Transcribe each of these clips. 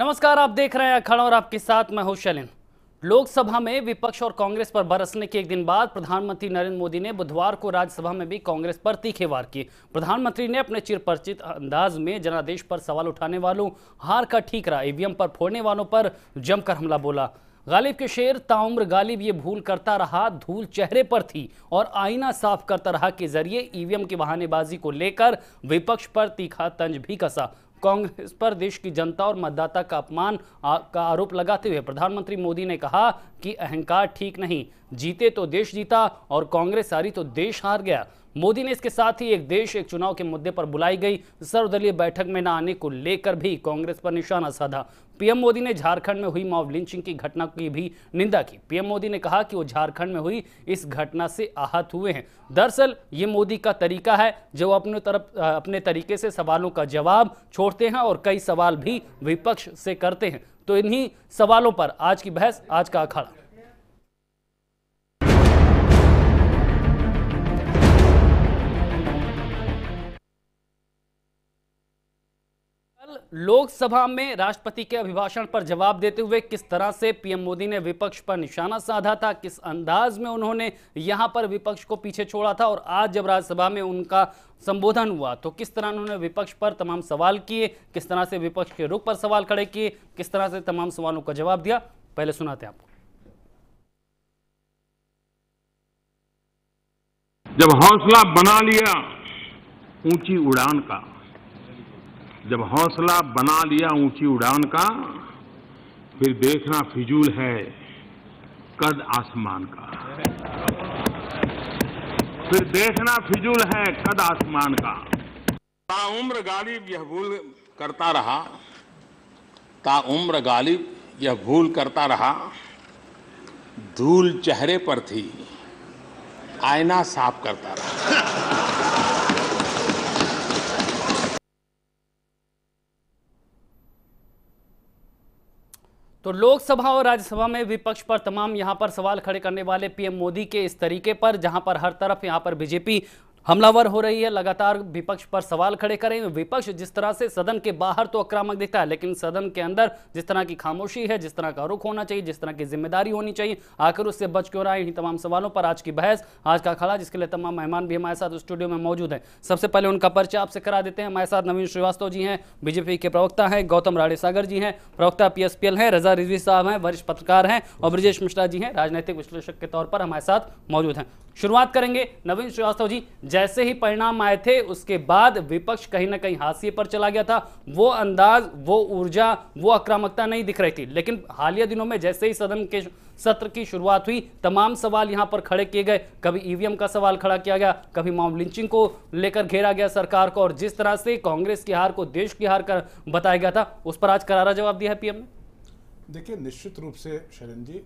नमस्कार आप देख रहे हैं अखाड़ा और आपके साथ मैं हूं शैलिन लोकसभा में विपक्ष और कांग्रेस पर बरसने के एक दिन बाद प्रधानमंत्री नरेंद्र मोदी ने बुधवार को राज्यसभा में भी कांग्रेस पर तीखे वार किए प्रधानमंत्री ने अपने चिरपरिचित अंदाज में जनादेश पर सवाल उठाने वालों हार का ठीक रहा ईवीएम पर फोड़ने वालों पर जमकर हमला बोला गालिब के शेर ताउम्र गालिब ये भूल करता रहा धूल चेहरे पर थी और आईना साफ करता रहा के जरिए ईवीएम की बहानेबाजी को लेकर विपक्ष पर तीखा तंज भी कसा कांग्रेस पर देश की जनता और मतदाता का अपमान का आरोप लगाते हुए प्रधानमंत्री मोदी ने कहा कि अहंकार ठीक नहीं जीते तो देश जीता और कांग्रेस हारी तो देश हार गया मोदी ने इसके साथ ही एक देश एक चुनाव के मुद्दे पर बुलाई गई सर्वदलीय बैठक में न आने को लेकर भी कांग्रेस पर निशाना साधा पीएम मोदी ने झारखंड में हुई मॉब लिंचिंग की घटना की भी निंदा की पीएम मोदी ने कहा कि वो झारखंड में हुई इस घटना से आहत हुए हैं दरअसल ये मोदी का तरीका है जो अपने तरफ अपने तरीके से सवालों का जवाब छोड़ते हैं और कई सवाल भी विपक्ष से करते हैं तो इन्हीं सवालों पर आज की बहस आज का अखाड़ा लोकसभा में राष्ट्रपति के अभिभाषण पर जवाब देते हुए किस तरह से पीएम मोदी ने विपक्ष पर निशाना साधा था किस अंदाज में उन्होंने यहां पर विपक्ष को पीछे छोड़ा था और आज जब राज्यसभा में उनका संबोधन हुआ तो किस तरह उन्होंने विपक्ष पर तमाम सवाल किए किस तरह से विपक्ष के रुख पर सवाल खड़े किए किस तरह से तमाम सवालों का जवाब दिया पहले सुनाते हैं आपको जब हौसला बना लिया ऊंची उड़ान का जब हौसला बना लिया ऊंची उड़ान का फिर देखना फिजूल है कद आसमान का फिर देखना फिजूल है कद आसमान का ताउम्र गालिब यह भूल करता रहा ताउम्र गालिब यह भूल करता रहा धूल चेहरे पर थी आईना साफ करता रहा तो लोकसभा और राज्यसभा में विपक्ष पर तमाम यहां पर सवाल खड़े करने वाले पीएम मोदी के इस तरीके पर जहां पर हर तरफ यहां पर बीजेपी हमलावर हो रही है लगातार विपक्ष पर सवाल खड़े करें विपक्ष जिस तरह से सदन के बाहर तो आक्रामक दिखता है लेकिन सदन के अंदर जिस तरह की खामोशी है जिस तरह का रुख होना चाहिए जिस तरह की जिम्मेदारी होनी चाहिए आखिर उससे बच क्यों रहा है इन तमाम सवालों पर आज की बहस आज का खड़ा जिसके लिए तमाम मेहमान भी हमारे साथ स्टूडियो में मौजूद है सबसे पहले उनका परिचय आपसे करा देते हैं हमारे साथ नवीन श्रीवास्तव जी हैं बीजेपी के प्रवक्ता हैं गौतम राड़े सागर जी हैं प्रवक्ता पी हैं रजा रिजवी साहब हैं वरिष्ठ पत्रकार हैं और ब्रजेश मिश्रा जी हैं राजनीतिक विश्लेषक के तौर पर हमारे साथ मौजूद हैं शुरुआत करेंगे नवीन श्रीवास्तव जी जैसे ही परिणाम आए थे उसके बाद विपक्ष कहीं ना कहीं हाशिए पर चला गया था वो अंदाज वो ऊर्जा वो आक्रामकता नहीं दिख रही थी लेकिन हालिया दिनों में जैसे ही सदन के सत्र की शुरुआत हुई तमाम सवाल यहां पर खड़े किए गए कभी ईवीएम का सवाल खड़ा किया गया कभी माउंट लिंचिंग को लेकर घेरा गया सरकार को और जिस तरह से कांग्रेस की हार को देश की हार कर बताया गया था उस पर आज करारा जवाब दिया है पीएम ने देखिए निश्चित रूप से शरण जी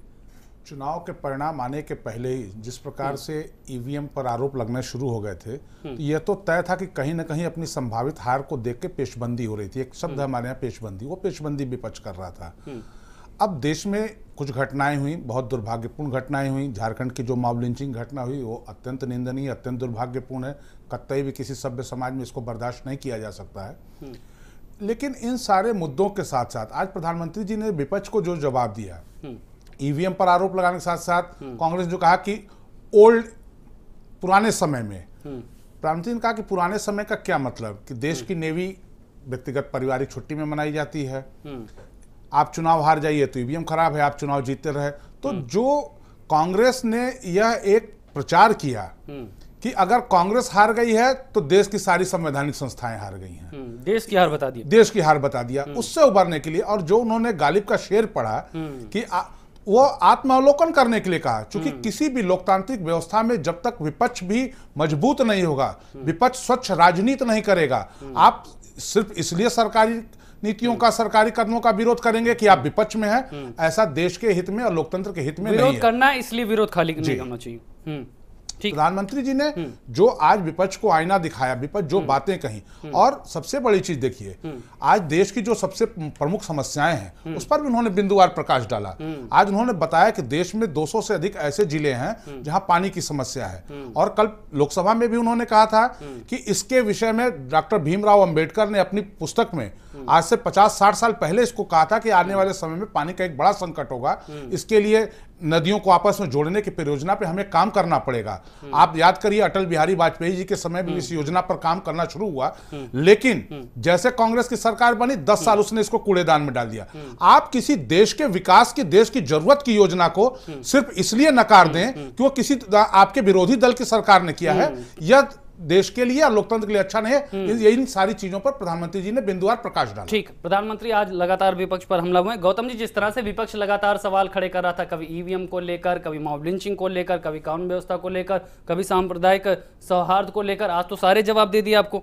चुनाव के परिणाम आने के पहले ही जिस प्रकार हम्म। से ईवीएम पर आरोप लगने शुरू हो गए थे हम्म। तो यह तो तय था कि कहीं ना कहीं अपनी संभावित हार को देख के पेशबंदी हो रही थी एक शब्द हम्म। हमारे यहाँ पेशबंदी वो पेशबंदी विपक्ष कर रहा था अब देश में कुछ घटनाएं हुई बहुत दुर्भाग्यपूर्ण घटनाएं हुई झारखंड की जो मॉब लिंचिंग घटना हुई वो अत्यंत निंदनीय अत्यंत दुर्भाग्यपूर्ण है कतई भी किसी सभ्य समाज में इसको बर्दाश्त नहीं किया जा सकता है लेकिन इन सारे मुद्दों के साथ साथ आज प्रधानमंत्री जी ने विपक्ष को जो जवाब दिया ईवीएम पर आरोप लगाने के साथ साथ हम्म। कांग्रेस जो कहा कि ओल्ड पुराने समय में हम्म। प्रधानमंत्री ने कहा कि पुराने समय का क्या मतलब कि देश हम्म। की नेवी व्यक्तिगत पारिवारिक छुट्टी में मनाई जाती है आप चुनाव हार जाइए तो ईवीएम खराब है आप चुनाव जीतते रहे तो जो कांग्रेस ने यह एक प्रचार किया कि अगर कांग्रेस हार गई है तो देश की सारी संवैधानिक संस्थाएं हार गई हैं देश की हार बता दिया देश की हार बता दिया उससे उबरने के लिए और जो उन्होंने गालिब का शेर पढ़ा कि आ, वो आत्मावलोकन करने के लिए कहा क्योंकि हम्म। किसी भी लोकतांत्रिक व्यवस्था में जब तक विपक्ष भी मजबूत नहीं होगा हम्म। विपक्ष स्वच्छ राजनीति नहीं करेगा हम्म। आप सिर्फ इसलिए सरकारी नीतियों का सरकारी कदमों का विरोध करेंगे कि आप विपक्ष में हैं ऐसा देश के हित में और लोकतंत्र के हित में विरोध करना इसलिए विरोध खाली नहीं करना चाहिए प्रधानमंत्री जी ने हम्म। जो आज विपक्ष को आईना दिखाया विपक्ष जो हम्म। बातें कही हम्म। और सबसे बड़ी चीज देखिए आज देश की जो सबसे प्रमुख समस्याएं हैं उस पर भी उन्होंने बिंदुवार प्रकाश डाला आज उन्होंने बताया कि देश में 200 से अधिक ऐसे जिले हैं जहां पानी की समस्या है और कल लोकसभा में भी उन्होंने कहा था कि इसके विषय में डॉक्टर भीमराव अम्बेडकर ने अपनी पुस्तक में आज से 50-60 साल पहले इसको कहा था कि आने वाले समय में पानी का एक बड़ा संकट होगा इसके लिए नदियों को आपस में जोड़ने की परियोजना पे हमें काम करना पड़ेगा आप याद करिए अटल बिहारी वाजपेयी जी के समय भी इस हम्म। योजना पर काम करना शुरू हुआ हम्म। लेकिन हम्म। जैसे कांग्रेस की सरकार बनी दस साल उसने इसको कूड़ेदान में डाल दिया आप किसी देश के विकास की देश की जरूरत की योजना को सिर्फ इसलिए नकार दें कि वो किसी आपके विरोधी दल की सरकार ने किया है यह देश के लिए और लोकतंत्र के लिए अच्छा नहीं है हम्म। इन सारी चीजों पर प्रधानमंत्री जी ने बिंदुवार प्रकाश डाला ठीक प्रधानमंत्री आज लगातार विपक्ष पर हमला हुए गौतम जी जिस तरह से विपक्ष लगातार सवाल खड़े कर रहा था कभी ईवीएम को लेकर कभी मॉब लिंचिंग को लेकर कभी कानून व्यवस्था को लेकर कभी सांप्रदायिक सौहार्द को लेकर आज तो सारे जवाब दे दिए आपको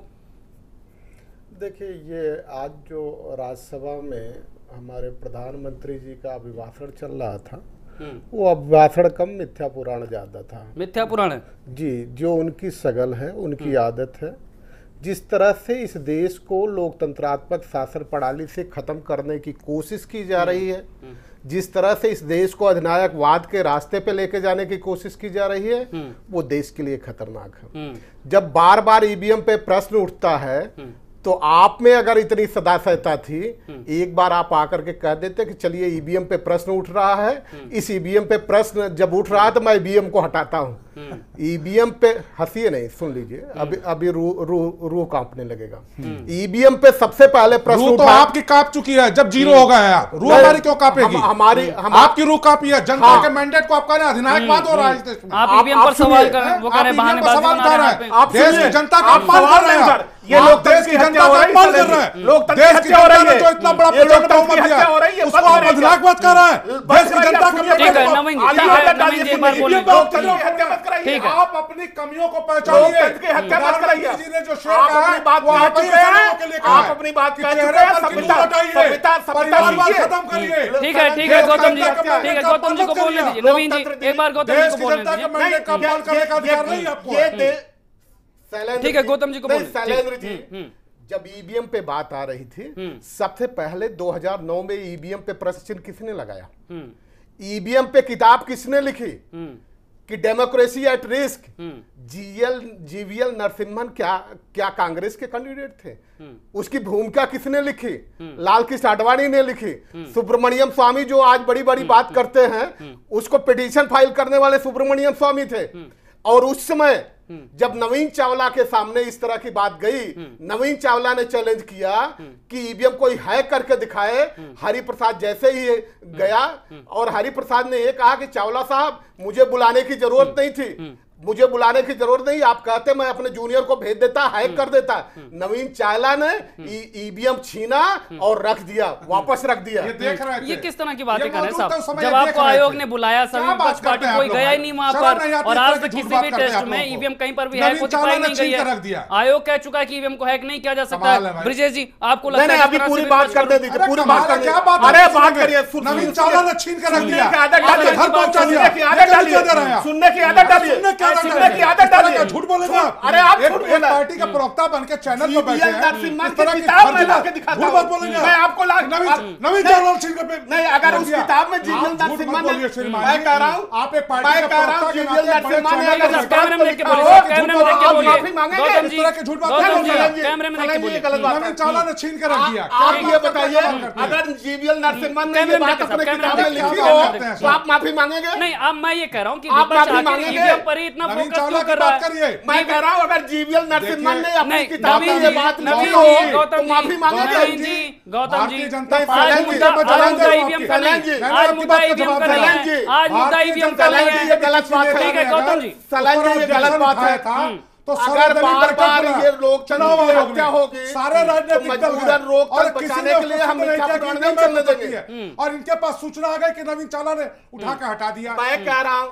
देखिए ये आज जो राज्यसभा में हमारे प्रधानमंत्री जी का अभिभाषण चल रहा था हम्म। वो अभ्यासण कम मिथ्या पुराण ज़्यादा था मिथ्या पुराण जी जो उनकी सगल है उनकी हम्म। आदत है जिस तरह से इस देश को लोकतंत्रात्मक शासन प्रणाली से ख़त्म करने की कोशिश की जा रही हम्म। है जिस तरह से इस देश को अधिनायकवाद के रास्ते पे लेके जाने की कोशिश की जा रही है वो देश के लिए खतरनाक है जब बार बार ईवीएम पे प्रश्न उठता है तो आप में अगर इतनी सदासहता थी हम्म। एक बार आप आकर के कह देते कि चलिए ईवीएम e पे प्रश्न उठ रहा है हम्म। इस ईवीएम e पे प्रश्न जब उठ रहा है तो मैं ईवीएम e को हटाता हूँ ईवीएम हम्म। पे हंसिए नहीं सुन लीजिए अभी अभी रू रू रू कांपने लगेगा ईवीएम पे सबसे पहले प्रश्न तो आपकी काप चुकी है जब जीरो हो गया है आप हमारी क्यों कांपेगी हमारी आपकी रू कांपी है जनता के मैंडेट को आपका बात हो रहा है आप ईवीएम पर सवाल कर रहे हैं आप जनता का अपमान कर रहे हैं ये लोग देश की जनता का अपमान कर रहे हैं लोग देश की जनता ने जो इतना बड़ा प्रोजेक्ट मत दिया उसको आप मजाक मत कर रहे हैं देश की जनता का ठीक है नवीन है आप अपनी कमियों को पहचानिए हत्या मत कराइए जी ने जो शोर कहा है बात कह चुके हैं आप अपनी बात कह चुके हैं सभ्यता सभ्यता सभ्यता खत्म करिए ठीक है ठीक है गौतम जी ठीक है गौतम जी को बोलने दीजिए नवीन जी एक बार गौतम जी को बोलने दीजिए ये ठीक है गौतम जी को शैलेंद्र जी हम्म, हम्म। जब ईवीएम e पे बात आ रही थी हम्म। सबसे पहले 2009 में ईवीएम e पे प्रश्न किसने लगाया ईवीएम e पे किताब किसने लिखी कि democracy at risk GL GVL Narasimhan क्या क्या कांग्रेस के कैंडिडेट थे उसकी भूमिका किसने लिखी लाल कृष्ण आडवाणी ने लिखी सुब्रमण्यम स्वामी जो आज बड़ी बड़ी बात करते हैं उसको पिटीशन फाइल करने वाले सुब्रमण्यम स्वामी थे और उस समय हम्म। जब नवीन चावला के सामने इस तरह की बात गई हम्म। नवीन चावला ने चैलेंज किया हम्म। कि ईवीएम कोई हैक करके दिखाए हरि प्रसाद जैसे ही गया और हरि प्रसाद ने यह कहा कि चावला साहब मुझे बुलाने की जरूरत नहीं थी मुझे बुलाने की जरूरत नहीं आप कहते मैं अपने जूनियर को भेज देता हैक कर देता हम्म, हम्म। नवीन चायला ने हम्म। ईवीएम छीना और रख दिया वापस रख दिया ये देख रहे ये किस तरह की बातें कर रहे हैं साहब जब आपको आयोग ने बुलाया सभी पार्टी कोई गया ही नहीं वहां पर और आज तक किसी भी टेस्ट में ईवीएम कहीं पर भी हैक नहीं गई है आयोग कह चुका है कि ईवीएम को हैक नहीं किया जा सकता ब्रिजेश जी आपको अभी पूरी बात कर दे दीजिए पूरी बात कर अरे बात करिए नवीन चावला ने छीन कर रख दिया सुनने की आदत डालिए सुनने की आदत डालिए झूठ अरे आप झूठ पार्टी का प्रवक्ता बनकर चैनल पर बैठे मैं आपको नवीन सिंह नहीं अगर उस किताब में जीवन मैं कह रहा आप एक पार्टी का प्रवक्ता के नाते झूठ बात ने छीन कर रख दिया आप ये बताइए अगर ने ये बात अपने किताब में लिखी हो तो आप माफी मांगेंगे नहीं अब मैं ये कह रहा हूँ कि आप माफी मांगेंगे इतना फोकस क्यों कर रहा है मैं कह रहा हूं अगर जीवीएल नरसिम्हन ने अपनी किताब में ये बात नहीं हो तो माफी मांगेंगे जी गौतम जी आज मुद्दा ईवीएम का नहीं आज मुद्दा ईवीएम का नहीं है आज मुद्दा ईवीएम का नहीं है ये गलत बात है ठीक है गौतम जी सलाइन ये गलत बात है हम्म। तो अगर बार बार ये लोग चुनाव क्या होगी सारे तो राजनीतिक दल उधर रोक के लिए हम नहीं चलने देंगे हम्म। और इनके पास सूचना आ गई कि नवीन चावला ने उठा के हटा दिया मैं कह रहा हूँ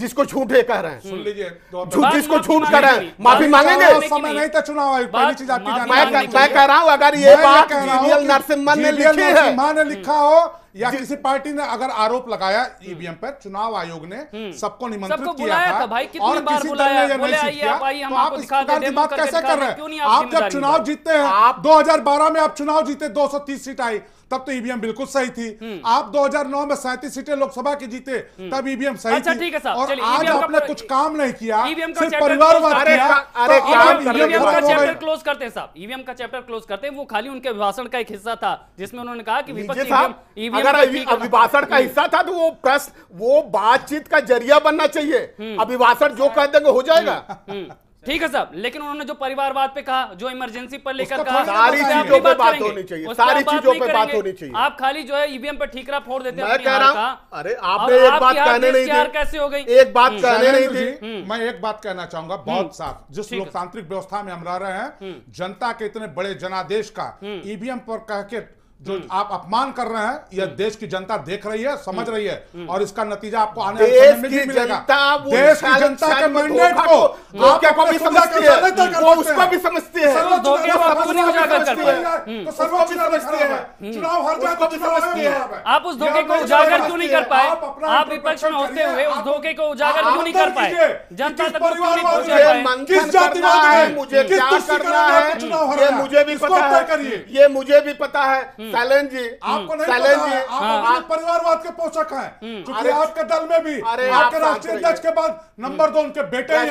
जिसको झूठे कह रहे हैं सुन लीजिए झूठ जिसको झूठ कर रहे हैं माफी मांगेंगे समय नहीं था चुनाव आयोग पहली चीज आपकी मैं कह रहा हूं अगर ये बात जीवीएल नरसिम्हन ने लिखी है ने लिखा हो या किसी पार्टी ने अगर आरोप लगाया ईवीएम e पर चुनाव आयोग ने हम्म। सबको निमंत्रित किया था, था भाई, और किसी दल ने यह नहीं किया तो आप इस प्रकार की बात कैसे कर रहे हैं आप जब चुनाव जीतते हैं 2012 में आप चुनाव जीते 230 सीट आई तब तो ईवीएम बिल्कुल सही थी हम्म। आप 2009 में सैंतीस सीटें लोकसभा की जीते हम्म। तब ईवीएम सही अच्छा, थी है और आज आपने कुछ काम नहीं किया सिर्फ परिवारवाद क्लोज तो करते हैं साहब ईवीएम का चैप्टर क्लोज करते हैं वो खाली उनके अभिभाषण का एक हिस्सा था जिसमें उन्होंने कहा कि अभिभाषण का हिस्सा था तो वो प्रश्न वो बातचीत का जरिया बनना चाहिए हम्म। अभिभाषण जो कह देंगे हो जाएगा ठीक है सर लेकिन उन्होंने जो परिवारवाद पे कहा जो इमरजेंसी पर लेकर कहा सारी चीजों पे बात होनी चाहिए सारी चीजों पे बात होनी चाहिए आप खाली जो है ईवीएम e पे ठीकरा फोड़ देते हैं मैं कह रहा अरे आपने एक बात कहने नहीं दी कैसे हो गई एक बात हम्म। कहने नहीं दी हम्म। मैं एक बात कहना चाहूंगा हम्म। बहुत साफ जिस लोकतांत्रिक व्यवस्था में हम रह रहे हैं जनता के इतने बड़े जनादेश का ईवीएम e पर कह के जो हम्म। आप अपमान कर रहे हैं यह हम्म। देश की जनता देख रही है समझ हम्म। रही है और इसका नतीजा आपको आने देश की जनता देश की जनता के मैंडेट को भी समझती है तो तो उसको भी समझती तो है आप उस धोखे को उजागर क्यों नहीं कर पाए आप विपक्ष में होते हुए उस धोखे को उजागर क्यों नहीं कर पाए जनता तक क्यों नहीं पहुंच पाए है मुझे क्या करना है ये मुझे भी पता है ये मुझे भी पता है हम्म। जी हम्म। आपको जी आप हाँ। परिवारवाद के पोषक हम्म। क्योंकि आपके दल में भी आपके राष्ट्रीय अध्यक्ष के बाद नंबर दो उनके बेटे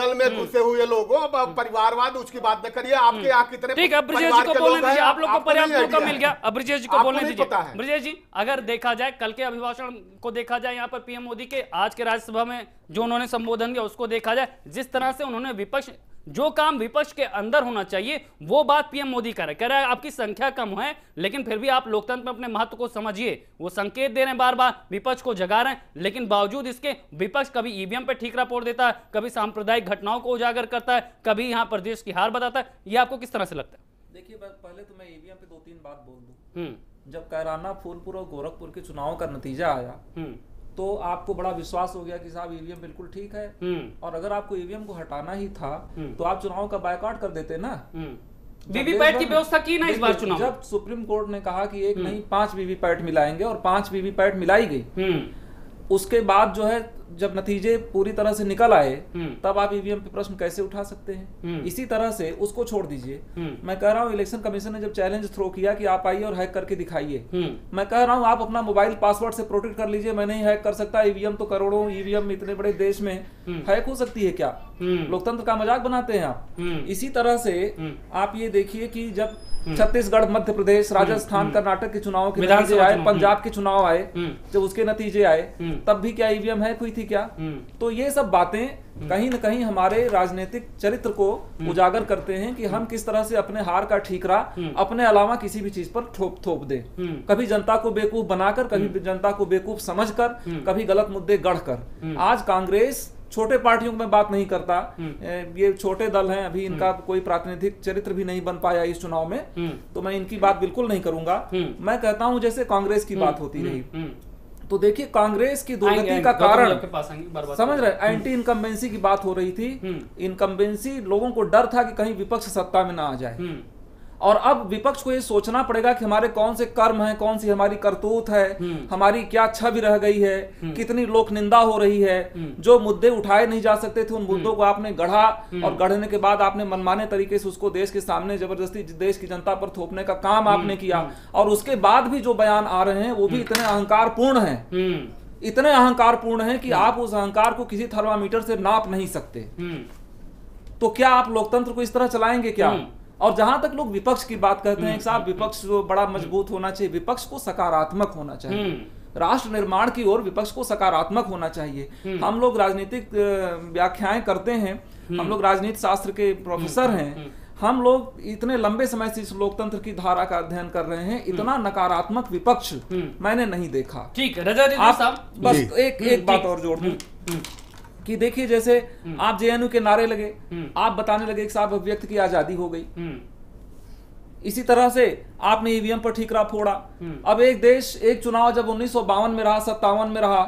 दल में घुसे हुए अब परिवारवाद उसकी बात न करिए आपके यहाँ कितने ठीक है ब्रजेश जी को बोलने दीजिए आप लोग को पर्याप्त मौका मिल गया अब ब्रजेश जी को बोलने दीजिए ब्रजेश जी अगर देखा जाए कल के अभिभाषण को देखा जाए यहाँ पर पीएम मोदी के आज के राज्यसभा में जो उन्होंने संबोधन किया उसको देखा जाए जिस तरह से उन्होंने विपक्ष जो काम विपक्ष के अंदर होना चाहिए वो बात पीएम मोदी कर रहे कह रहे हैं आपकी संख्या कम है लेकिन फिर भी आप लोकतंत्र में अपने महत्व को समझिए वो संकेत दे रहे हैं बार बार विपक्ष को जगा रहे हैं लेकिन बावजूद इसके विपक्ष कभी ईवीएम पर ठीक रिपोर्ट देता है कभी सांप्रदायिक घटनाओं को उजागर करता है कभी यहाँ प्रदेश की हार बताता है ये आपको किस तरह से लगता है देखिए पहले तो मैं ईवीएम पे दो तीन बात बोल दू हम्म। जब कैराना फूलपुर और गोरखपुर के चुनाव का नतीजा आया हम्म। तो आपको बड़ा विश्वास हो गया कि साहब ईवीएम e बिल्कुल ठीक है हम्म। और अगर आपको ईवीएम e को हटाना ही था हम्म। तो आप चुनाव का बायकॉट कर देते ना वीवीपैट हम्म। की व्यवस्था की ना इस बार चुनाव जब सुप्रीम कोर्ट ने कहा कि एक नहीं पांच वीवीपैट मिलाएंगे और पांच वीवीपैट मिलाई गई उसके बाद जो है जब नतीजे पूरी तरह से निकल आए हम्म। तब आप ईवीएम e पे प्रश्न कैसे उठा सकते हैं हम्म। इसी तरह से उसको छोड़ दीजिए हम्म। मैं कह रहा हूँ इलेक्शन कमीशन ने जब चैलेंज थ्रो किया कि आप आइए और हैक करके दिखाइए मैं कह रहा हूँ आप अपना मोबाइल पासवर्ड से प्रोटेक्ट कर लीजिए मैं नहीं हैक कर सकता ईवीएम e तो करोड़ों ईवीएम e इतने बड़े देश में हैक हो सकती है क्या लोकतंत्र का मजाक बनाते हैं आप इसी तरह से आप ये देखिए कि जब छत्तीसगढ़ मध्य प्रदेश राजस्थान कर्नाटक के चुनाव के नतीजे आए पंजाब के चुनाव आए जब उसके नतीजे आए तब भी क्या ईवीएम है कोई थी थी क्या हम्म। तो ये सब बातें हम्म। कहीं ना कहीं हमारे राजनीतिक चरित्र को हम्म। उजागर करते हैं कि हम किस तरह से अपने हार का ठीकरा अपने अलावा किसी भी चीज पर थोप थोप दें कभी जनता को बेकूफ बनाकर कभी जनता को बेवकूफ समझकर कभी गलत मुद्दे गढ़कर आज कांग्रेस छोटे पार्टियों में बात नहीं करता ये छोटे दल हैं अभी इनका कोई प्रातिनिधिक चरित्र भी नहीं बन पाया इस चुनाव में तो मैं इनकी बात बिल्कुल नहीं करूंगा मैं कहता हूं जैसे कांग्रेस की बात होती रही तो देखिए कांग्रेस की दुर्गति का कारण समझ रहे एंटी इनकम्बेंसी की बात हो रही थी इनकम्बेंसी हम्म। लोगों को डर था कि कहीं विपक्ष सत्ता में ना आ जाए हम्म। और अब विपक्ष को ये सोचना पड़ेगा कि हमारे कौन से कर्म हैं कौन सी हमारी करतूत है हम्म। हमारी क्या छवि रह गई है हम्म। कितनी लोक निंदा हो रही है हम्म। जो मुद्दे उठाए नहीं जा सकते थे उन मुद्दों को आपने गढ़ा और गढ़ने के बाद आपने मनमाने तरीके से उसको देश के सामने जबरदस्ती देश की जनता पर थोपने का काम आपने किया और उसके बाद भी जो बयान आ रहे हैं वो भी इतने पूर्ण है इतने पूर्ण है कि आप उस अहंकार को किसी थर्मामीटर से नाप नहीं सकते तो क्या आप लोकतंत्र को इस तरह चलाएंगे क्या और जहां तक लोग विपक्ष की बात करते हैं हम्म। साहब विपक्ष बड़ा मजबूत होना चाहिए विपक्ष को सकारात्मक होना चाहिए हम्म। राष्ट्र निर्माण की ओर विपक्ष को सकारात्मक होना चाहिए हम्म। हम लोग राजनीतिक व्याख्याएं करते हैं हम लोग राजनीति शास्त्र के प्रोफेसर हैं हम लोग इतने लंबे समय से इस लोकतंत्र की धारा का अध्ययन कर रहे हैं इतना नकारात्मक विपक्ष मैंने नहीं देखा ठीक है रजा आप बस एक एक बात और जोड़ दू कि देखिए जैसे हम्म। आप जेएनयू के नारे लगे हम्म। आप बताने लगे कि साहब अभिव्यक्त की आजादी हो गई हम्म। इसी तरह से आपने ईवीएम पर ठीकरा फोड़ा अब एक देश एक चुनाव जब उन्नीस में रहा सत्तावन में रहा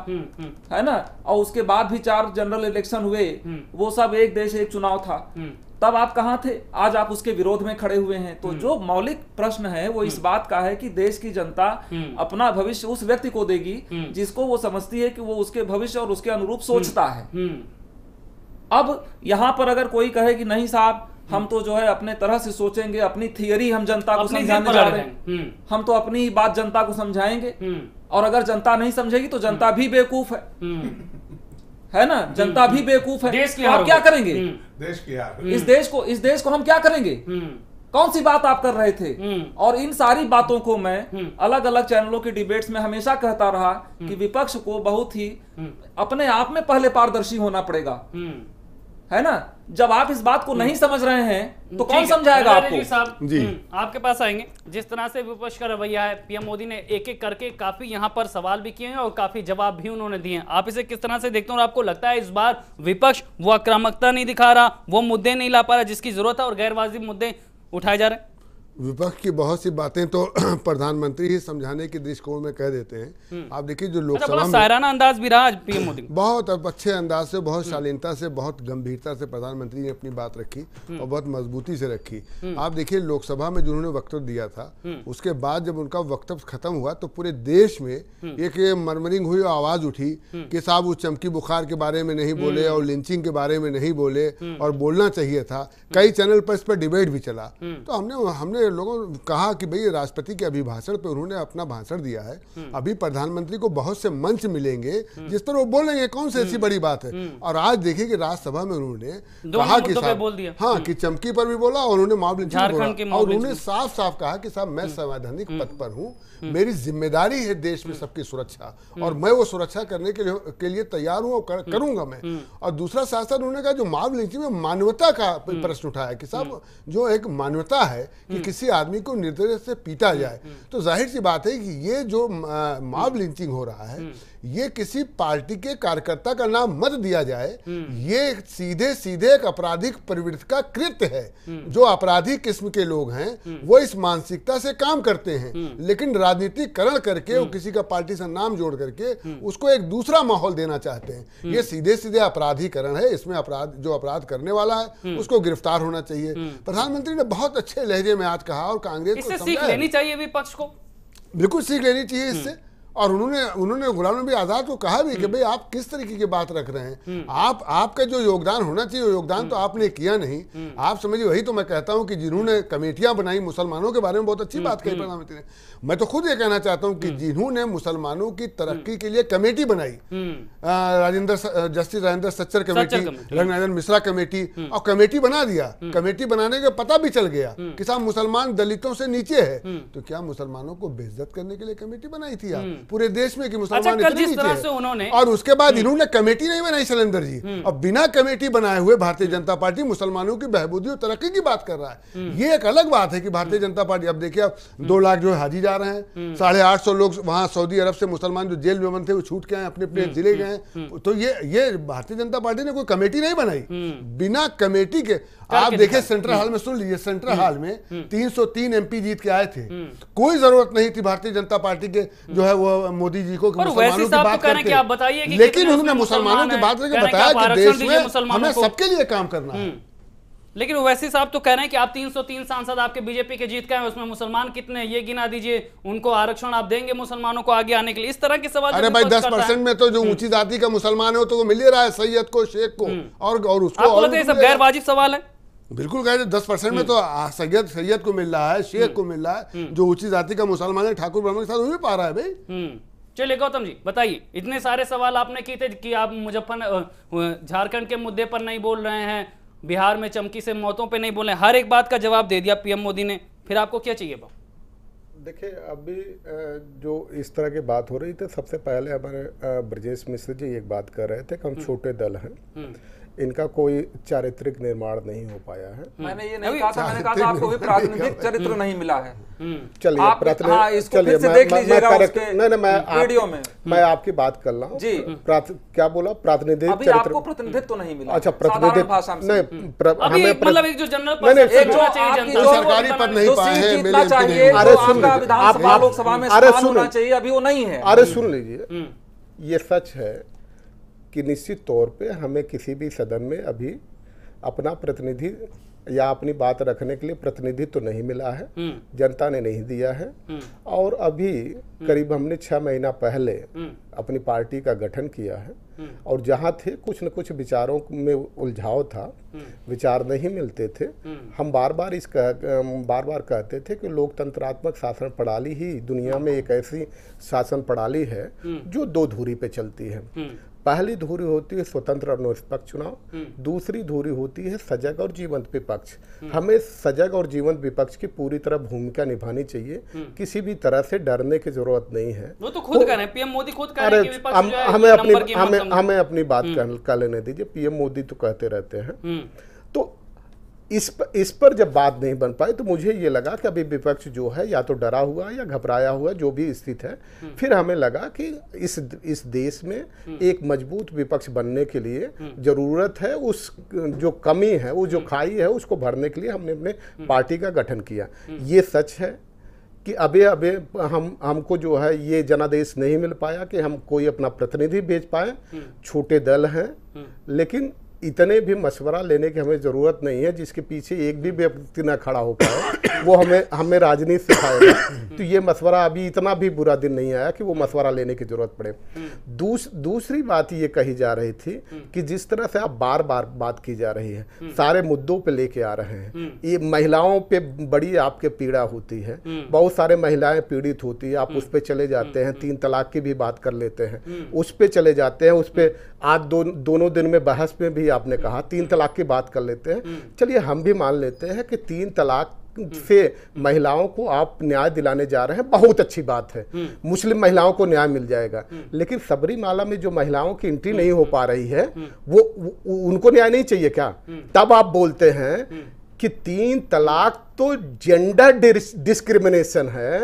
है ना और उसके बाद भी चार जनरल इलेक्शन हुए वो सब एक देश एक चुनाव था तब आप कहाँ थे आज आप उसके विरोध में खड़े हुए हैं तो हम्म। जो मौलिक प्रश्न है वो इस हम्म। बात का है कि देश की जनता हम्म। अपना भविष्य उस व्यक्ति को देगी जिसको वो समझती है कि वो उसके भविष्य और उसके अनुरूप सोचता है अब यहाँ पर अगर कोई कहे कि नहीं साहब हम तो जो है अपने तरह से सोचेंगे अपनी थियरी हम जनता को समझाने जा रहे हैं हम तो अपनी बात जनता को समझाएंगे और अगर जनता नहीं समझेगी तो जनता भी बेवकूफ है है ना हम्म। जनता भी बेवकूफ है देश की तो आप क्या करेंगे हम्म। देश की हार इस देश को इस देश को हम क्या करेंगे हम्म। कौन सी बात आप कर रहे थे और इन सारी बातों को मैं अलग अलग चैनलों की डिबेट्स में हमेशा कहता रहा कि विपक्ष को बहुत ही अपने आप में पहले पारदर्शी होना पड़ेगा है ना जब आप इस बात को नहीं समझ रहे हैं तो कौन समझाएगा आपको जी हम्म, आपके पास आएंगे जिस तरह से विपक्ष का रवैया है पीएम मोदी ने एक एक करके काफी यहां पर सवाल भी किए हैं और काफी जवाब भी उन्होंने दिए हैं आप इसे किस तरह से देखते हो और आपको लगता है इस बार विपक्ष वो आक्रामकता नहीं दिखा रहा वो मुद्दे नहीं ला पा रहा जिसकी जरूरत है और गैरवाजिब मुद्दे उठाए जा रहे हैं विपक्ष की बहुत सी बातें तो प्रधानमंत्री ही समझाने के दृष्टिकोण में कह देते हैं हम्म। आप देखिए जो अच्छा, लोकसभा में अंदाज भी रहा पीएम मोदी बहुत अच्छे अंदाज से बहुत हम्म। शालीनता से बहुत गंभीरता से प्रधानमंत्री ने अपनी बात रखी हम्म। और बहुत मजबूती से रखी आप देखिए लोकसभा में जो उन्होंने वक्तव्य दिया था उसके बाद जब उनका वक्तव्य खत्म हुआ तो पूरे देश में एक मरमरिंग हुई आवाज उठी कि साहब वो चमकी बुखार के बारे में नहीं बोले और लिंचिंग के बारे में नहीं बोले और बोलना चाहिए था कई चैनल पर इस पर डिबेट भी चला तो हमने हमने ने लोगों कहा कि भाई राष्ट्रपति के अभिभाषण पे उन्होंने अपना भाषण दिया है हम्म। अभी प्रधानमंत्री को बहुत से मंच मिलेंगे हम्म। जिस पर वो बोलेंगे कौन सी ऐसी हम्म। बड़ी बात है और आज देखिए कि राज्यसभा में उन्होंने कहा कि साहब हाँ कि चमकी पर भी बोला और उन्होंने मामले और उन्होंने साफ साफ कहा कि साहब मैं संवैधानिक पद पर हूँ हम्म। मेरी जिम्मेदारी है देश में हम्म। सबकी सुरक्षा हम्म। और मैं वो सुरक्षा करने के लिए के लिए तैयार हूँ और कर, करूंगा मैं और दूसरा साथ साथ उन्होंने कहा जो माव लिंचिंग में मानवता का प्रश्न उठाया कि साहब जो एक मानवता है कि किसी आदमी को निर्दय से पीटा जाए तो जाहिर सी बात है कि ये जो माव लिंचिंग हो रहा है ये किसी पार्टी के कार्यकर्ता का नाम मत दिया जाए हम्म। ये सीधे सीधे एक आपराधिक प्रवृत्ति का कृत्य है हम्म। जो आपराधिक किस्म के लोग हैं हम्म। वो इस मानसिकता से काम करते हैं लेकिन राजनीतिकरण करके वो किसी का पार्टी से नाम जोड़ करके उसको एक दूसरा माहौल देना चाहते हैं ये सीधे सीधे अपराधीकरण है इसमें अपराध जो अपराध करने वाला है उसको गिरफ्तार होना चाहिए प्रधानमंत्री ने बहुत अच्छे लहजे में आज कहा और कांग्रेस को सीख लेनी चाहिए विपक्ष को बिल्कुल सीख लेनी चाहिए इससे और उन्होंने उन्होंने गुलाम नबी आज़ाद को कहा भी कि हम्म। भाई आप किस तरीके की बात रख रहे हैं हम्म। आप आपका जो योगदान होना चाहिए योगदान तो हम्म। आपने किया नहीं आप समझिए वही तो मैं कहता हूँ कि जिन्होंने कमेटियां बनाई मुसलमानों के बारे में बहुत अच्छी बात कही प्रधानमंत्री ने मैं तो खुद ये कहना चाहता हूँ कि जिन्होंने मुसलमानों की तरक्की के लिए कमेटी बनाई Rajendra justice Rajendra Sachar committee Ranganarayan Mishra committee और कमेटी बना दिया कमेटी बनाने का पता भी चल गया कि साहब मुसलमान दलितों से नीचे है तो क्या मुसलमानों को बेइज्जत करने के लिए कमेटी बनाई थी आप पूरे देश में कि मुसलमान अच्छा, इतने नीचे और उसके बाद हम्म। इन्होंने कमेटी नहीं बनाई शैलेंद्र जी हम्म। अब बिना कमेटी बनाए हुए भारतीय जनता पार्टी मुसलमानों की बहबूदी और तरक्की की बात कर रहा है हम्म। ये एक अलग बात है कि भारतीय जनता पार्टी अब देखिए अब दो लाख जो हाजी जा रहे हैं साढ़े आठ सौ लोग वहां सऊदी अरब से मुसलमान जो जेल में बंद थे वो छूट के आए अपने अपने जिले गए तो ये ये भारतीय जनता पार्टी ने कोई कमेटी नहीं बनाई बिना कमेटी के आप देखे सेंट्रल हॉल में सुन लीजिए सेंट्रल हॉल में 303 एमपी जीत के आए थे कोई जरूरत नहीं थी भारतीय जनता पार्टी के जो है वो मोदी जी को तो लेकिन उन्होंने मुसलमानों की बात करके बताया कि देश में हमें सबके लिए काम करना है हम्म। लेकिन वैसे साहब तो कह रहे हैं कि आप 303 सांसद आपके बीजेपी के जीत का है उसमें मुसलमान कितने ये गिना दीजिए उनको आरक्षण आप देंगे मुसलमानों को आगे आने के लिए इस तरह के सवाल अरे भाई 10 परसेंट में तो जो हम्म। ऊंची जाति का मुसलमान है तो वो मिल ही रहा है सैयद को शेख को हम्म। और और उसको और गैर वाजिब सवाल है बिल्कुल गए दस परसेंट में तो हम्म। सैयद सैयद को मिल रहा है हम्म। शेख को मिल रहा है हम्म। जो ऊंची जाति का मुसलमान है ठाकुर ब्राह्मण के साथ भी पा रहा है भाई चलिए गौतम जी बताइए इतने सारे सवाल आपने किए थे कि आप मुजफ्फर झारखंड के मुद्दे पर नहीं बोल रहे हैं बिहार में चमकी से मौतों पे नहीं बोले हर एक बात का जवाब दे दिया पीएम मोदी ने फिर आपको क्या चाहिए बाबू देखिए अभी जो इस तरह की बात हो रही थी सबसे पहले हमारे ब्रजेश मिश्र जी एक बात कर रहे थे कि हम छोटे दल हैं इनका कोई चारित्रिक निर्माण नहीं हो पाया है हम्म। मैंने ये नहीं कहा था मैंने कहा था आपको भी प्रातिनिधिक चरित्र नहीं मिला है हम्म। चलिए वीडियो में मैं आपकी बात कर रहा हूँ जी क्या बोला प्रातिनिधिक आपको प्रतिनिधित्व तो नहीं मिला अच्छा प्रतिनिधित्व नहीं हम्म। मतलब एक जो जनरल सरकारी पद नहीं अरे तो सुन लोकसभा में अरे सुनना चाहिए अभी वो नहीं है अरे सुन लीजिए ये सच है कि निश्चित तौर पे हमें किसी भी सदन में अभी अपना प्रतिनिधि या अपनी बात रखने के लिए प्रतिनिधि तो नहीं मिला है हम्म। जनता ने नहीं दिया है हम्म। और अभी हम्म। करीब हमने छह महीना पहले अपनी पार्टी का गठन किया है और जहाँ थे कुछ न कुछ विचारों में उलझाव था विचार नहीं मिलते थे हम बार बार इस कह बार बार कहते थे कि लोकतंत्रात्मक शासन प्रणाली ही दुनिया में एक ऐसी शासन प्रणाली है जो दो धुरी पे चलती है पहली धुरी होती है स्वतंत्र और निष्पक्ष चुनाव हम्म। दूसरी धुरी होती है सजग और जीवंत विपक्ष हम्म। हमें सजग और जीवंत विपक्ष की पूरी तरह भूमिका निभानी चाहिए हम्म। किसी भी तरह से डरने की जरूरत नहीं है वो तो खुद तो, कह पीएम मोदी खुद कह रहे हम, हमें अपनी हमें हमें अपनी बात कर लेने दीजिए पीएम मोदी तो कहते रहते हैं तो इस पर, इस पर जब बात नहीं बन पाई तो मुझे ये लगा कि अभी विपक्ष जो है या तो डरा हुआ या घबराया हुआ जो भी स्थित है हम्म। फिर हमें लगा कि इस इस देश में हम्म। एक मजबूत विपक्ष बनने के लिए हम्म। ज़रूरत है उस जो कमी है वो जो खाई है उसको भरने के लिए हमने अपने पार्टी का गठन किया ये सच है कि अबे अबे हम हमको जो है ये जनादेश नहीं मिल पाया कि हम कोई अपना प्रतिनिधि भेज पाए छोटे दल हैं लेकिन इतने भी मशवरा लेने की हमें ज़रूरत नहीं है जिसके पीछे एक भी व्यक्ति ना खड़ा हो पाए वो हमें हमें राजनीति सिखाएगा तो ये मशवरा अभी इतना भी बुरा दिन नहीं आया कि वो मशवरा लेने की ज़रूरत पड़े दूस, दूसरी बात ये कही जा रही थी कि जिस तरह से आप बार बार बात की जा रही है सारे मुद्दों पर लेके आ रहे हैं ये महिलाओं पर बड़ी आपके पीड़ा होती है बहुत सारे महिलाएं पीड़ित होती है आप उस पर चले जाते हैं तीन तलाक की भी बात कर लेते हैं उस पर चले जाते हैं उस पर आज दोनों दिन में बहस में भी आपने कहा हम्म। तीन तलाक की बात कर लेते हैं हम्म। चलिए हम भी मान लेते हैं कि तीन तलाक हम्म। से महिलाओं को आप न्याय दिलाने जा रहे हैं बहुत अच्छी बात है मुस्लिम महिलाओं को न्याय मिल जाएगा लेकिन सबरीमाला में जो महिलाओं की एंट्री नहीं हो पा रही है वो उनको न्याय नहीं चाहिए क्या तब आप बोलते हैं कि तीन तलाक तो जेंडर डिस्क्रिमिनेशन है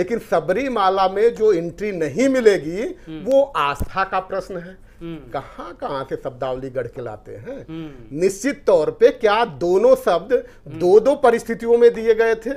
लेकिन सबरीमाला में जो एंट्री नहीं मिलेगी वो आस्था का प्रश्न है हम्म। कहाँ कहाँ से शब्दावली गढ़ के लाते हैं हम्म। निश्चित तौर पे क्या दोनों शब्द हम्म। दो दो परिस्थितियों में दिए गए थे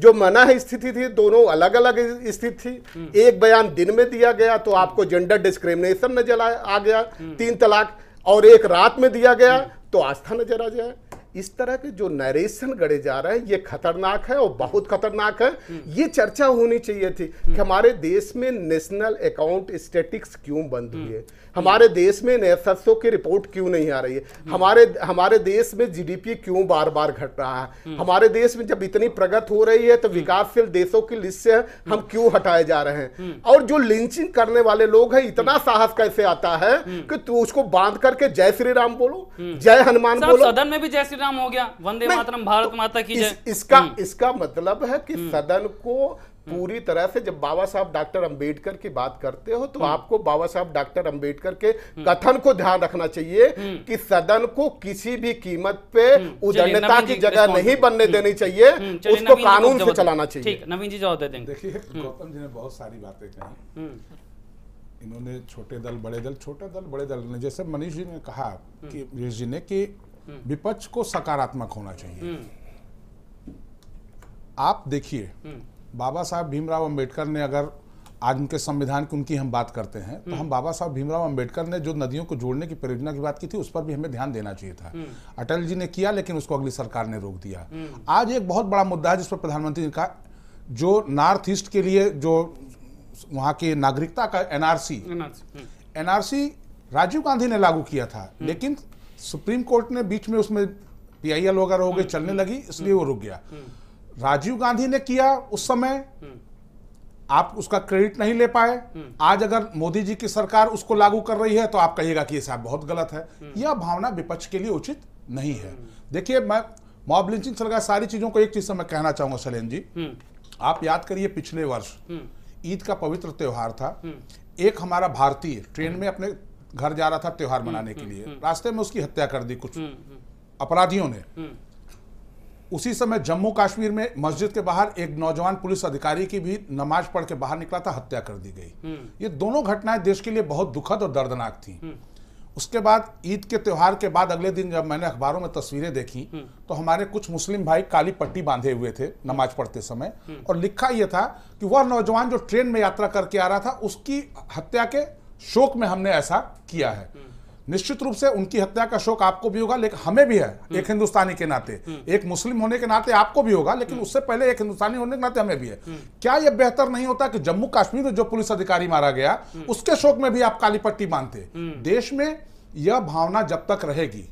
जो मना स्थिति थी दोनों अलग अलग स्थिति थी एक बयान दिन में दिया गया तो आपको जेंडर डिस्क्रिमिनेशन नजर आ गया तीन तलाक और एक रात में दिया गया तो आस्था नजर आ जाए इस तरह के जो नरेशन गढ़े जा रहे हैं ये खतरनाक है और बहुत खतरनाक है ये चर्चा होनी चाहिए थी कि हमारे देश में नेशनल अकाउंट स्टेटिक्स क्यों बंद हुए हमारे देश में इन एसएसओ की रिपोर्ट क्यों नहीं आ रही है हम्म। हमारे हमारे देश में जीडीपी क्यों बार बार घट रहा है हम्म। हमारे देश में जब इतनी प्रगत हो रही है तो हम्म। विकासशील देशों की लिस्ट से हम क्यों हटाए जा रहे हैं और जो लिंचिंग करने वाले लोग हैं इतना साहस कैसे आता है कि तू उसको बांध करके जय श्री राम बोलो जय हनुमान बोलो सदन में भी जय श्री राम हो गया वंदे मातरम भारत तो माता की इसका इसका मतलब है कि सदन को पूरी तरह से जब बाबा साहब डॉक्टर अंबेडकर की बात करते हो तो हम्म। आपको बाबा साहब डॉक्टर अंबेडकर के हम्म। कथन को ध्यान रखना चाहिए हम्म। कि सदन को किसी भी कीमत पे उदंडता की जगह नहीं बनने देनी चाहिए उसको कानून से चलाना चाहिए नवीन जी जवाब देते देखिए गौतम जी ने बहुत सारी बातें कही इन्होंने छोटे दल बड़े दल छोटे दल बड़े दल ने जैसे मनीष जी ने कहा कि मनीष जी ने कि विपक्ष को सकारात्मक होना चाहिए आप देखिए बाबा साहब भीमराव अंबेडकर ने अगर आज उनके संविधान की उनकी हम बात करते हैं तो हम बाबा साहब भीमराव अंबेडकर ने जो नदियों को जोड़ने की परियोजना की बात की थी उस पर भी हमें ध्यान देना चाहिए था अटल जी ने किया लेकिन उसको अगली सरकार ने रोक दिया आज एक बहुत बड़ा मुद्दा है जिस पर प्रधानमंत्री ने कहा जो नॉर्थ ईस्ट के लिए जो वहां की नागरिकता का एनआरसी हम्म। एनआरसी राजीव गांधी ने लागू किया था हम्म। लेकिन सुप्रीम कोर्ट ने बीच में उसमें एल वगैरह हो गए हम्म। चलने लगी इसलिए वो रुक गया राजीव गांधी ने किया उस समय आप उसका क्रेडिट नहीं ले पाए आज अगर मोदी जी की सरकार उसको लागू कर रही है तो आप कहिएगा कि साहब बहुत गलत है यह भावना विपक्ष के लिए उचित नहीं है देखिए मैं मॉब लिंचिंग सरकार सारी चीजों को एक चीज से मैं कहना चाहूंगा सलेन जी आप याद करिए पिछले वर्ष ईद का पवित्र त्योहार था एक हमारा भारतीय ट्रेन में अपने घर जा रहा था त्योहार मनाने के लिए रास्ते में उसकी हत्या कर दी कुछ अपराधियों ने उसी समय जम्मू कश्मीर में मस्जिद के बाहर एक नौजवान पुलिस अधिकारी की भी नमाज पढ़ के बाहर निकला था हत्या कर दी गई हम्म। ये दोनों घटनाएं देश के लिए बहुत दुखद और दर्दनाक थी हम्म। उसके बाद ईद के त्यौहार के बाद अगले दिन जब मैंने अखबारों में तस्वीरें देखी हम्म। तो हमारे कुछ मुस्लिम भाई काली पट्टी बांधे हुए थे नमाज पढ़ते समय और लिखा यह था कि वह नौजवान जो ट्रेन में यात्रा करके आ रहा था उसकी हत्या के शोक में हमने ऐसा किया है निश्चित रूप से उनकी हत्या का शोक आपको भी होगा लेकिन हमें भी है हम्म। एक हिंदुस्तानी के नाते हम्म। एक मुस्लिम होने के नाते आपको भी होगा लेकिन हम्म। उससे पहले एक हिंदुस्तानी होने के नाते हमें भी है क्या यह बेहतर नहीं होता कि जम्मू कश्मीर में जो पुलिस अधिकारी मारा गया उसके शोक में भी आप काली पट्टी बांधते देश में यह भावना जब तक रहेगी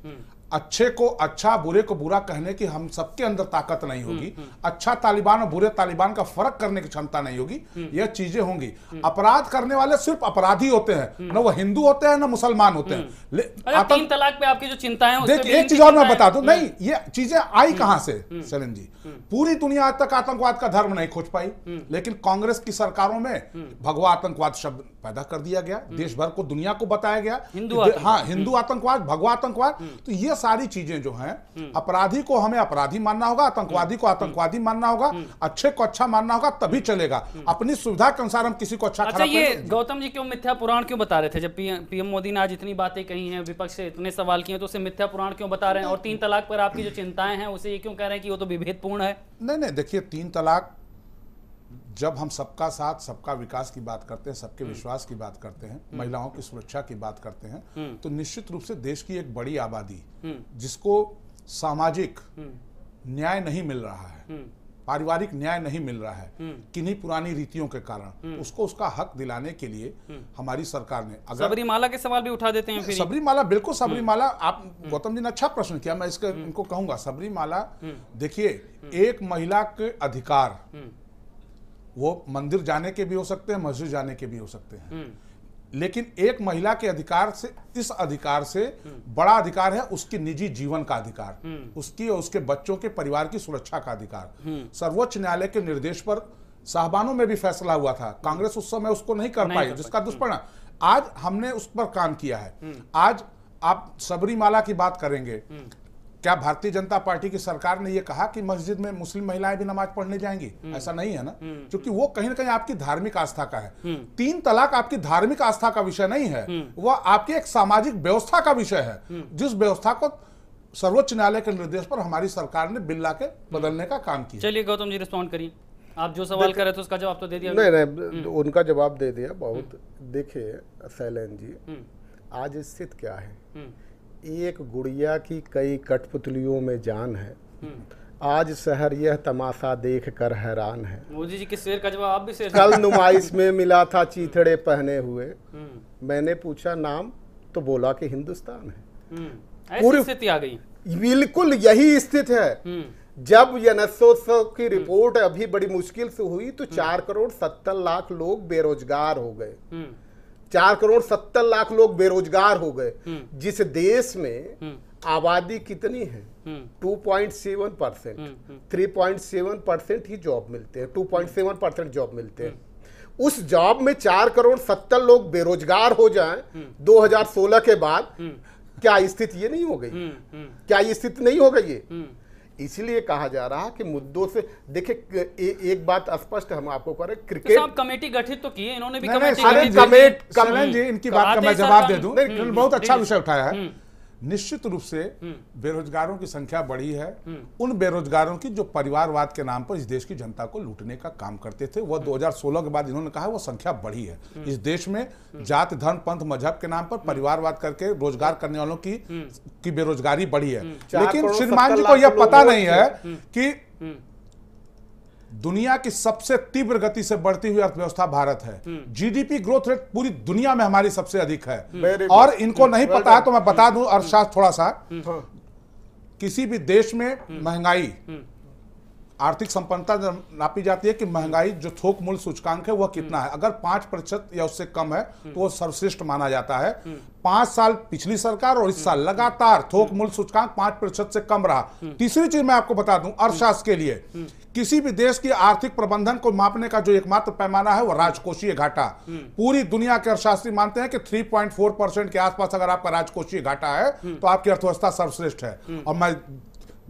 अच्छे को अच्छा बुरे को बुरा कहने की हम सबके अंदर ताकत नहीं होगी हम्म, हम्म। अच्छा तालिबान और बुरे तालिबान का फर्क करने की क्षमता नहीं होगी हम्म। यह चीजें होंगी अपराध करने वाले सिर्फ अपराधी होते हैं न वो हिंदू होते हैं न मुसलमान होते हैं तीन तलाक पे आपकी जो चिंताएं देखिए एक चीज और मैं बता दू नहीं ये चीजें आई कहां से शैलन जी पूरी दुनिया आज तक आतंकवाद का धर्म नहीं खोज पाई लेकिन कांग्रेस की सरकारों में भगवा आतंकवाद शब्द पैदा कर दिया गया देश भर को दुनिया को बताया गया हाँ हिंदू आतंकवाद भगवा आतंकवाद तो ये सारी चीजें जो हैं हम्म। अपराधी को हमें अपराधी मानना होगा आतंकवादी को हम्म। आतंकवादी मानना होगा हम्म। अच्छे को अच्छा मानना होगा तभी चलेगा अपनी सुविधा के अनुसार हम किसी को अच्छा अच्छा ये गौतम जी क्यों मिथ्या पुराण क्यों बता रहे थे जब पीएम मोदी ने आज इतनी बातें कही है विपक्ष से इतने सवाल किए तो उसे मिथ्या पुराण क्यों बता रहे हैं और तीन तलाक पर आपकी जो चिंताएं हैं उसे ये क्यों कह रहे हैं कि वो तो विभेदपूर्ण है नहीं नहीं देखिए तीन तलाक जब हम सबका साथ सबका विकास की बात करते हैं सबके हम्म। विश्वास की बात करते हैं हम्म। महिलाओं की सुरक्षा की बात करते हैं हम्म। तो निश्चित रूप से देश की एक बड़ी आबादी जिसको सामाजिक न्याय नहीं मिल रहा है पारिवारिक न्याय नहीं मिल रहा है किन्हीं पुरानी रीतियों के कारण उसको उसका हक दिलाने के लिए हमारी सरकार ने अगर सबरीमाला के सवाल भी उठा देते हैं सबरीमाला बिल्कुल सबरीमाला आप गौतम जी ने अच्छा प्रश्न किया मैं इसके इनको कहूंगा सबरीमाला देखिए एक महिला के अधिकार वो मंदिर जाने के भी हो सकते हैं मस्जिद जाने के भी हो सकते हैं हम्म। लेकिन एक महिला के अधिकार से इस अधिकार से हम्म। बड़ा अधिकार है उसके निजी जीवन का अधिकार हम्म। उसकी और उसके बच्चों के परिवार की सुरक्षा का अधिकार सर्वोच्च न्यायालय के निर्देश पर साहबानों में भी फैसला हुआ था कांग्रेस उस समय उसको नहीं कर पाई जिसका दुष्परिणाम आज हमने उस पर काम किया है आज आप सबरीमाला की बात करेंगे क्या भारतीय जनता पार्टी की सरकार ने यह कहा कि मस्जिद में मुस्लिम महिलाएं भी नमाज पढ़ने जाएंगी हम्म। ऐसा नहीं है ना हम्म। क्योंकि वो कहीं ना कहीं आपकी धार्मिक आस्था का है हम्म। तीन तलाक आपकी धार्मिक आस्था का विषय नहीं है वह आपकी एक सामाजिक व्यवस्था का विषय है जिस व्यवस्था को सर्वोच्च न्यायालय के निर्देश पर हमारी सरकार ने बिल ला के बदलने का काम किया चलिए गौतम जी रिस्पॉन्ड करिए आप जो सवाल कर रहे थे उसका जवाब तो दे दिया नहीं नहीं उनका जवाब दे दिया बहुत देखिए शैलेन जी आज स्थिति क्या है एक गुड़िया की कई कठपुतलियों में जान है हम्म। आज शहर यह तमाशा देख कर हैरान है मोदी जी के शेर का जवाब आप भी शेर कल नुमाइश में मिला था चीथड़े पहने हुए हम्म। मैंने पूछा नाम तो बोला कि हिंदुस्तान है हम्म। पूरी स्थिति आ गई बिल्कुल यही स्थित है जब यनसोत्सव की रिपोर्ट अभी बड़ी मुश्किल से हुई तो चार करोड़ सत्तर लाख लोग बेरोजगार हो गए चार करोड़ सत्तर लाख लोग बेरोजगार हो गए हम्म। जिस देश में हम्म। आबादी कितनी है 2.7 परसेंट थ्री परसेंट ही जॉब मिलते हैं 2.7 परसेंट जॉब मिलते हैं हम्म। उस जॉब में चार करोड़ सत्तर लोग बेरोजगार हो जाएं 2016 के बाद क्या स्थिति ये नहीं हो गई क्या ये स्थिति नहीं हो गई इसलिए कहा जा रहा है कि मुद्दों से देखिए एक बात स्पष्ट हम आपको करें तो क्रिकेट तो कमेटी गठित तो किए इन्होंने भी कमेटी जी इनकी तो बात का मैं जवाब दे दूं हम्म, बहुत अच्छा विषय उठाया है हम्म। निश्चित रूप से हम्म। बेरोजगारों की संख्या बढ़ी है हम्म। उन बेरोजगारों की जो परिवारवाद के नाम पर इस देश की जनता को लूटने का काम करते थे वह 2016 हम्म। के बाद इन्होंने कहा वो संख्या बढ़ी है इस देश में जात धर्म पंथ मजहब के नाम पर परिवारवाद करके रोजगार करने वालों की की बेरोजगारी बढ़ी है लेकिन श्रीमान जी को यह पता नहीं है कि दुनिया की सबसे तीव्र गति से बढ़ती हुई अर्थव्यवस्था भारत है जीडीपी ग्रोथ रेट पूरी दुनिया में हमारी सबसे अधिक है हम्म। और इनको नहीं पता है तो मैं बता दूं हम्म। अर्थशास्त्र थोड़ा सा हम्म। हाँ। किसी भी देश में महंगाई आर्थिक संपन्नता नापी जाती है कि महंगाई जो थोक मूल सूचकांक है वह कितना है अगर पांच प्रतिशत या उससे कम है तो वह सर्वश्रेष्ठ माना जाता है पांच साल पिछली सरकार और इस साल लगातार थोक मूल सूचकांक पांच प्रतिशत से कम रहा तीसरी चीज मैं आपको बता दूं अर्थशास्त्र के लिए किसी भी देश की आर्थिक प्रबंधन को मापने का जो एकमात्र पैमाना है वो राजकोषीय घाटा हम्म। पूरी दुनिया के अर्थशास्त्री मानते हैं कि 3.4 परसेंट के आसपास अगर आपका राजकोषीय घाटा है हम्म। तो आपकी अर्थव्यवस्था सर्वश्रेष्ठ है और हम्म। मैं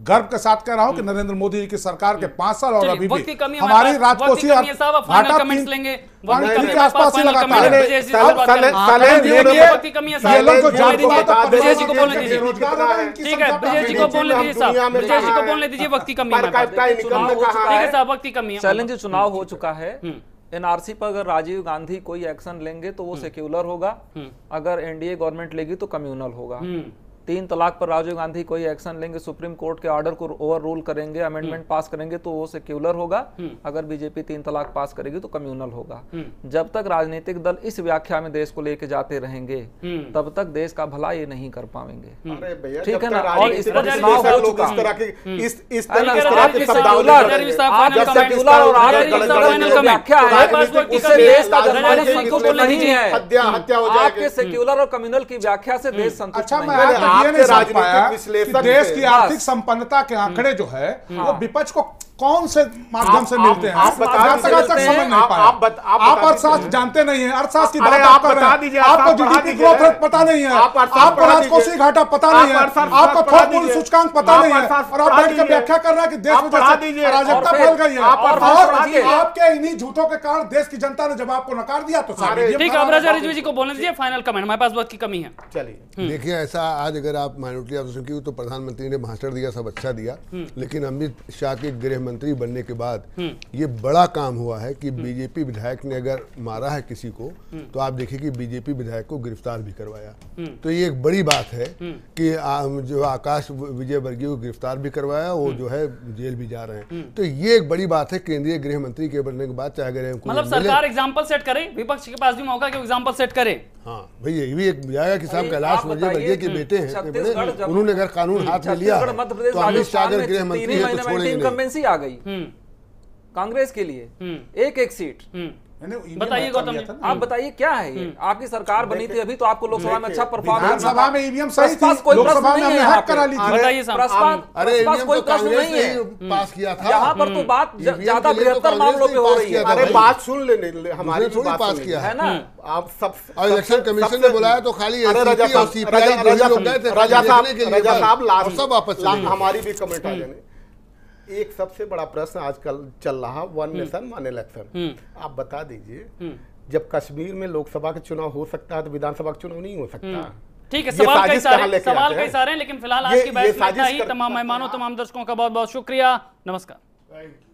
गर्व के साथ कह रहा हूं कि हम्म। नरेंद्र मोदी जी की सरकार के हम्म। पांच साल और अभी भी हमारी राजकोषीय आसपास ही चैलेंज चुनाव हो चुका है हम्म। एनआरसी पर अगर राजीव गांधी कोई एक्शन लेंगे तो वो सेक्युलर होगा अगर एनडीए गवर्नमेंट लेगी तो कम्युनल होगा तीन तलाक पर राजीव गांधी कोई एक्शन लेंगे सुप्रीम कोर्ट के ऑर्डर को ओवर रूल करेंगे अमेंडमेंट हम्म। पास करेंगे तो वो सेक्युलर होगा हम्म। अगर बीजेपी तीन तलाक पास करेगी तो कम्युनल होगा हम्म। जब तक राजनीतिक दल इस व्याख्या में देश को लेके जाते रहेंगे तब तक देश का भला ये नहीं कर पाएंगे ठीक है ना और इस पर चुनाव हो चुका आपके सेक्युलर और कम्युनल की व्याख्या से देश संतुष्ट अच्छा, राजनीतिक विश्लेषण देश की आर्थिक संपन्नता के आंकड़े जो है हम्म। वो विपक्ष को कौन से माध्यम से मिलते हैं आप बता आप आज तक समझ नहीं पाए आप बत, आप, आप अर्थशास्त्र जानते नहीं है अर्थशास्त्र की बात आप बता दीजिए आपको जीडीपी ग्रोथ रेट पता नहीं है आपको राजकोषीय घाटा पता नहीं है आपको थोक मूल्य सूचकांक पता नहीं है और आप बैठ के व्याख्या कर रहे हैं कि देश में जैसे अराजकता फैल गई है और आपके इन्हीं झूठों के कारण देश की जनता ने जब आपको नकार दिया तो ठीक अमराचार्य जी को बोलने दीजिए फाइनल कमेंट हमारे पास बहुत की कमी है चलिए हम्म। देखिए ऐसा आज अगर आप माइनॉरिटी ऑब्जर्वेशन की तो प्रधानमंत्री ने भाषण दिया सब अच्छा दिया हम्म। लेकिन अमित शाह के गृह मंत्री बनने के बाद हम्म। ये बड़ा काम हुआ है कि बीजेपी विधायक ने अगर मारा है किसी को हम्म। तो आप देखिए कि बीजेपी विधायक को गिरफ्तार भी करवाया हम्म। तो ये एक बड़ी बात है कि जो आकाश विजय वर्गीय को गिरफ्तार भी करवाया वो जो है जेल भी जा रहे हैं तो ये एक बड़ी बात है केंद्रीय गृह मंत्री के बनने के बाद चाहे अगर मतलब सरकार एग्जाम्पल सेट करे विपक्ष के पास भी मौका कि एग्जाम्पल सेट करे हाँ भैया ये भी एक जाएगा कि साहब कैलाश विजय वर्गीय के बेटे हैं उन्होंने अगर कानून हाथ में लिया तो अमित शाह गृह मंत्री है तो छोड़ेंगे आ गई हम्म। कांग्रेस के लिए हम्म। एक एक सीट हम्म। बताइए गौतम आप बताइए क्या है आपकी सरकार बनी थी अभी तो आपको लोकसभा में अच्छा परफॉर्मेंस में ईवीएम सही थी लोकसभा में हमने हैक करा ली थी कोई तो प्रश्न नहीं है पास किया था पर तो बात ज्यादा तो मामलों पे हो रही है अरे बात सुन लेने हमारी तो थोड़ी पास किया है ना आप सब इलेक्शन कमीशन ने बुलाया तो खाली राजा साहब लास्ट सब वापस हमारी भी कमेंट आ जाने एक सबसे बड़ा प्रश्न आजकल चल रहा वन नेशन वन इलेक्शन आप बता दीजिए हम्म। जब कश्मीर में लोकसभा का चुनाव हो सकता है तो विधानसभा का चुनाव नहीं हो सकता हम्म। ठीक है सवाल कई सारे सवाल कई सारे लेकिन फिलहाल आज की बहस में ही तमाम मेहमानों तमाम दर्शकों का बहुत बहुत शुक्रिया नमस्कार